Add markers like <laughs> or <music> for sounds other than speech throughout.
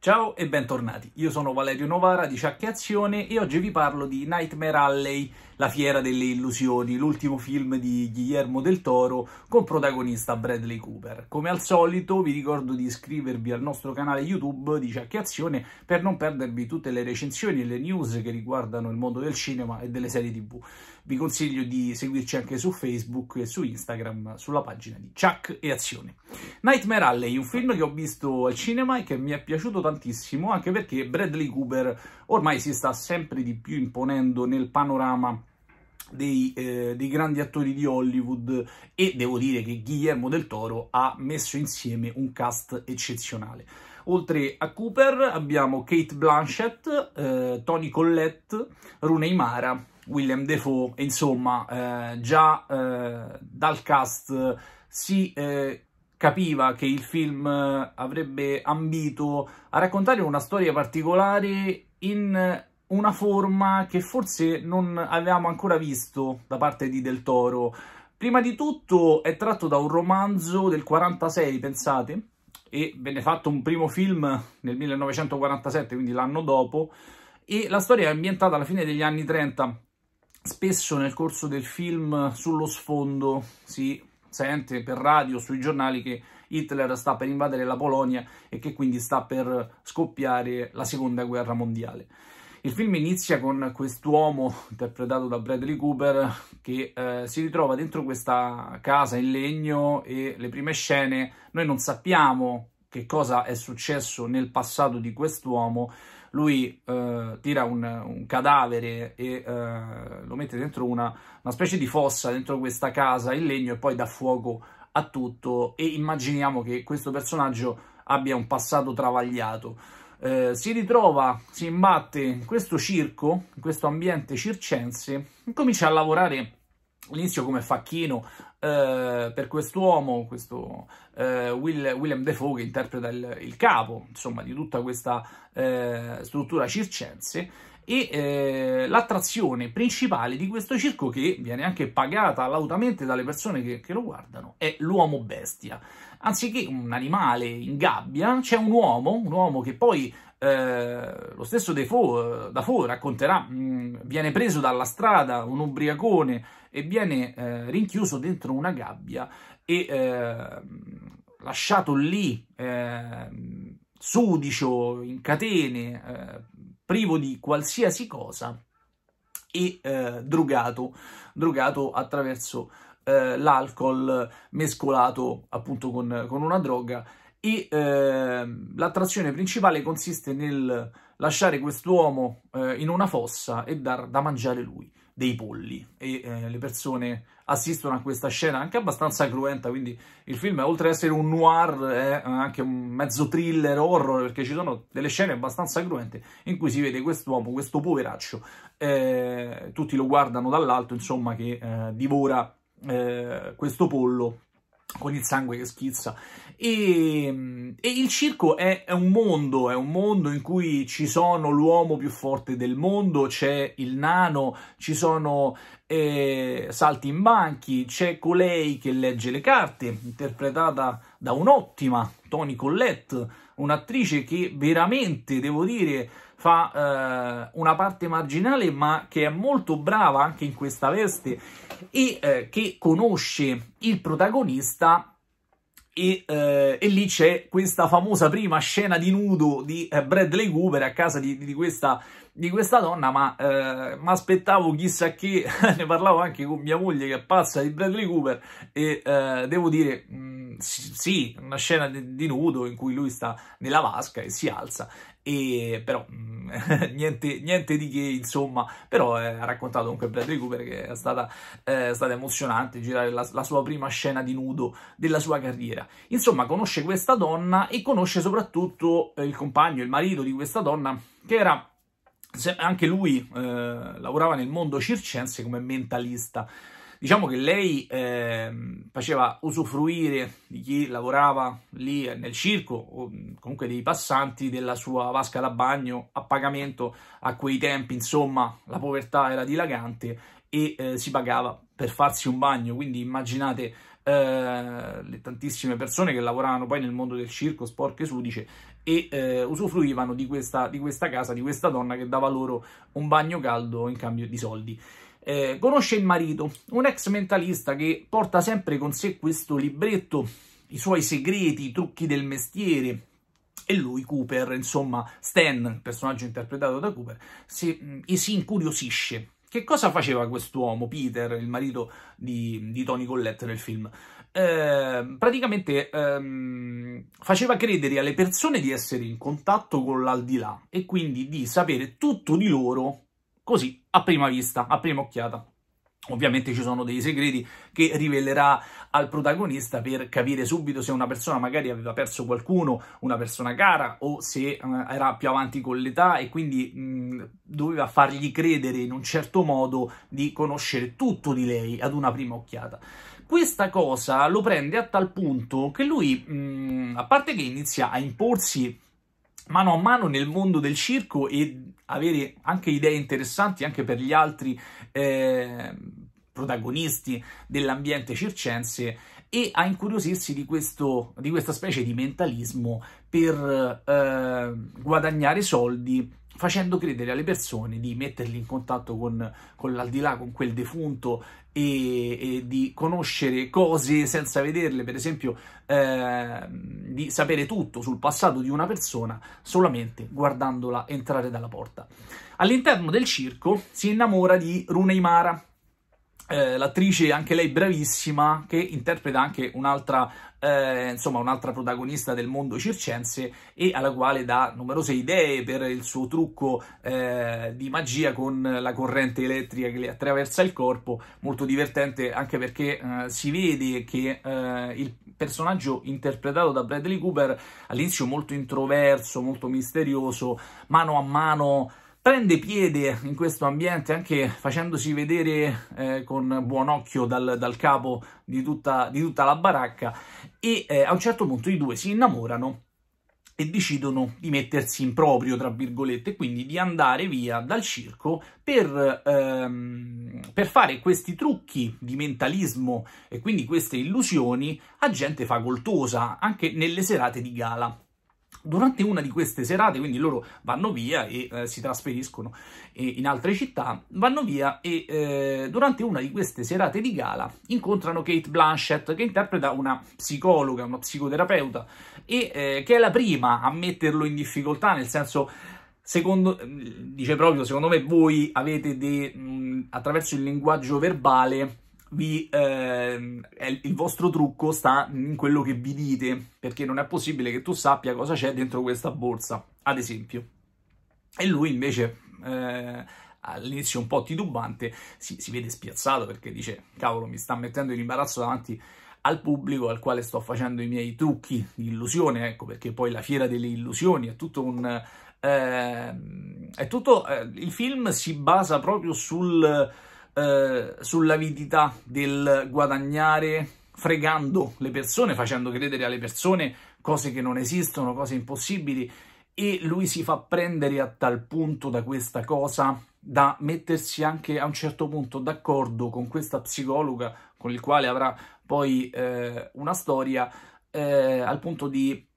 Ciao e bentornati, io sono Valerio Novara di Ciacche Azione e oggi vi parlo di Nightmare Alley, la fiera delle illusioni, l'ultimo film di Guillermo del Toro con protagonista Bradley Cooper. Come al solito vi ricordo di iscrivervi al nostro canale YouTube di Ciacche Azione per non perdervi tutte le recensioni e le news che riguardano il mondo del cinema e delle serie tv. Vi consiglio di seguirci anche su Facebook e su Instagram sulla pagina di Ciac e Azione. Nightmare Alley, un film che ho visto al cinema e che mi è piaciuto tantissimo, anche perché Bradley Cooper ormai si sta sempre di più imponendo nel panorama dei, eh, dei, grandi attori di Hollywood e devo dire che Guillermo del Toro ha messo insieme un cast eccezionale. Oltre a Cooper abbiamo Kate Blanchett, eh, Tony Collette, Rooney Mara, William Defoe, insomma eh, già eh, dal cast si eh, capiva che il film eh, avrebbe ambito a raccontare una storia particolare in una forma che forse non avevamo ancora visto da parte di Del Toro. Prima di tutto è tratto da un romanzo del 46, pensate, e venne fatto un primo film nel 1947, quindi l'anno dopo, e la storia è ambientata alla fine degli anni 30. Spesso nel corso del film sullo sfondo si sente per radio, sui giornali che Hitler sta per invadere la Polonia e che quindi sta per scoppiare la seconda guerra mondiale. Il film inizia con quest'uomo, interpretato da Bradley Cooper, che eh, si ritrova dentro questa casa in legno e le prime scene, noi non sappiamo che cosa è successo nel passato di quest'uomo, lui eh, tira un, un, cadavere e eh, lo mette dentro una, una specie di fossa, dentro questa casa in legno e poi dà fuoco a tutto e immaginiamo che questo personaggio abbia un passato travagliato. Eh, si ritrova, si imbatte in questo circo, in questo ambiente circense, e comincia a lavorare L'inizio come facchino eh, per quest'uomo, questo eh, Will, William Defoe che interpreta il, il, capo, insomma, di tutta questa eh, struttura circense e eh, l'attrazione principale di questo circo, che viene anche pagata lautamente dalle persone che, che lo guardano, è l'uomo bestia. Anziché un animale in gabbia, c'è un uomo, un uomo che poi eh, lo stesso Defoe, eh, Dafoe racconterà, mh, mm, viene preso dalla strada un ubriacone e viene eh, rinchiuso dentro una gabbia e eh, lasciato lì, eh, sudicio, in catene, eh, privo di qualsiasi cosa e eh, drogato, drogato attraverso eh, l'alcol mescolato appunto con, con una droga e eh, l'attrazione principale consiste nel lasciare quest'uomo eh, in una fossa e dar da mangiare lui dei polli e eh, le persone assistono a questa scena anche abbastanza cruenta, quindi il film oltre ad essere un noir è anche un mezzo thriller horror perché ci sono delle scene abbastanza cruente in cui si vede quest'uomo, questo poveraccio, eh, tutti lo guardano dall'alto insomma che eh, divora eh, questo pollo con il sangue che schizza. E, e il circo è, è, un mondo, è un mondo in cui ci sono l'uomo più forte del mondo, c'è il nano, ci sono eh, salti in banchi, c'è colei che legge le carte, interpretata da un'ottima Tony Collette, un'attrice che veramente, devo dire, fa eh, una parte marginale ma che è molto brava anche in questa veste e eh, che conosce il protagonista e, eh, e, lì c'è questa famosa prima scena di nudo di eh, Bradley Cooper a casa di, di questa di questa donna, ma eh, mi aspettavo chissà che, <laughs> ne parlavo anche con mia moglie che è pazza di Bradley Cooper e eh, devo dire mh, mm, sì, una scena di, di, nudo in cui lui sta nella vasca e si alza, e, però mh, mm, <laughs> niente, niente, di che insomma, però eh, ha raccontato comunque Bradley Cooper che è stata, eh, è stata emozionante girare la, la sua prima scena di nudo della sua carriera. Insomma conosce questa donna e conosce soprattutto eh, il compagno, il marito di questa donna che era anche lui eh, lavorava nel mondo circense come mentalista. Diciamo che lei eh, faceva usufruire di chi lavorava lì nel circo o comunque dei passanti della sua vasca da bagno a pagamento a quei tempi, insomma, la povertà era dilagante e eh, si pagava per farsi un bagno, quindi immaginate eh, le tantissime persone che lavoravano poi nel mondo del circo, sporche sudice, e eh, usufruivano di questa, di questa casa, di questa donna che dava loro un bagno caldo in cambio di soldi. Eh, conosce il marito, un ex mentalista che porta sempre con sé questo libretto, i suoi segreti, i trucchi del mestiere. E lui, Cooper, insomma, Stan, personaggio interpretato da Cooper, si, mm, si incuriosisce che cosa faceva quest'uomo, Peter, il marito di, di Tony Collette nel film? Eh, praticamente ehm, faceva credere alle persone di essere in contatto con l'aldilà e quindi di sapere tutto di loro così a prima vista, a prima occhiata. Ovviamente ci sono dei segreti che rivelerà al protagonista per capire subito se una persona magari aveva perso qualcuno, una persona cara o se eh, era più avanti con l'età e quindi mh, doveva fargli credere in un certo modo di conoscere tutto di lei ad una prima occhiata. Questa cosa lo prende a tal punto che lui, mh, a parte che inizia a imporsi mano a mano nel mondo del circo e avere anche idee interessanti anche per gli altri eh, protagonisti dell'ambiente circense e a incuriosirsi di, questo, di questa specie di mentalismo per eh, guadagnare soldi facendo credere alle persone di metterli in contatto con, con l'aldilà, con quel defunto e, e, di conoscere cose senza vederle, per esempio eh, di sapere tutto sul passato di una persona solamente guardandola entrare dalla porta. All'interno del circo si innamora di Runeimara, eh, l'attrice anche lei bravissima che interpreta anche un'altra eh, insomma protagonista del mondo circense e alla quale dà numerose idee per il suo trucco eh, di magia con la corrente elettrica che le attraversa il corpo molto divertente anche perché eh, si vede che eh, il personaggio interpretato da Bradley Cooper all'inizio molto introverso molto misterioso mano a mano prende piede in questo ambiente anche facendosi vedere eh, con buon occhio dal, dal capo di tutta, di tutta, la baracca e eh, a un certo punto i due si innamorano e decidono di mettersi in proprio, tra virgolette, quindi di andare via dal circo per, ehm, per, fare questi trucchi di mentalismo e quindi queste illusioni a gente facoltosa, anche nelle serate di gala durante una di queste serate, quindi loro vanno via e eh, si trasferiscono eh, in altre città, vanno via e eh, durante una di queste serate di gala incontrano Kate Blanchett che interpreta una psicologa, una psicoterapeuta e eh, che è la prima a metterlo in difficoltà, nel senso secondo, mm, dice proprio, secondo me voi avete de, mh, mm, attraverso il linguaggio verbale vi, eh, il vostro trucco sta in quello che vi dite, perché non è possibile che tu sappia cosa c'è dentro questa borsa, ad esempio. E lui invece, eh, all'inizio un po' titubante, si, si vede spiazzato perché dice, cavolo, mi sta mettendo in imbarazzo davanti al pubblico al quale sto facendo i miei trucchi di illusione, ecco, perché poi la fiera delle illusioni è tutto un... Eh, è tutto... Eh, il film si basa proprio sul eh, sull'avidità del guadagnare fregando le persone, facendo credere alle persone cose che non esistono, cose impossibili e lui si fa prendere a tal punto da questa cosa da mettersi anche a un certo punto d'accordo con questa psicologa con il quale avrà poi eh, una storia eh, al punto di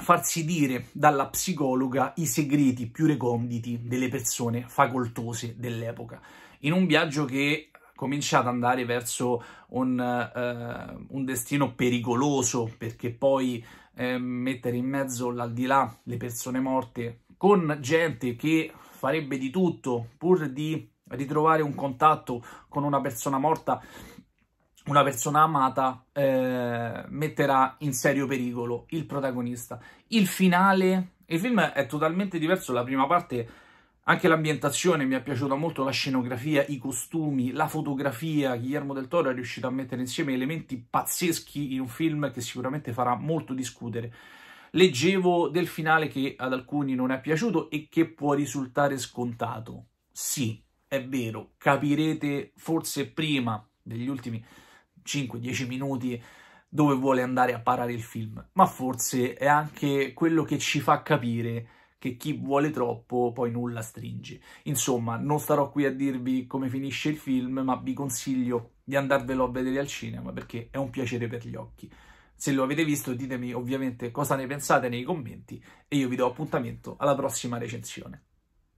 farsi dire dalla psicologa i segreti più reconditi delle persone facoltose dell'epoca, in un viaggio che comincia ad andare verso un, uh, un destino pericoloso, perché poi eh, mettere in mezzo l'aldilà le persone morte con gente che farebbe di tutto pur di ritrovare un contatto con una persona morta una persona amata eh, metterà in serio pericolo il protagonista. Il finale, il film è totalmente diverso dalla prima parte, anche l'ambientazione mi è piaciuta molto, la scenografia, i costumi, la fotografia, Guillermo del Toro è riuscito a mettere insieme elementi pazzeschi in un film che sicuramente farà molto discutere. Leggevo del finale che ad alcuni non è piaciuto e che può risultare scontato. Sì, è vero, capirete forse prima degli ultimi 5-10 minuti dove vuole andare a parare il film, ma forse è anche quello che ci fa capire che chi vuole troppo poi nulla stringe. Insomma, non starò qui a dirvi come finisce il film, ma vi consiglio di andarvelo a vedere al cinema perché è un piacere per gli occhi. Se lo avete visto ditemi ovviamente cosa ne pensate nei commenti e io vi do appuntamento alla prossima recensione.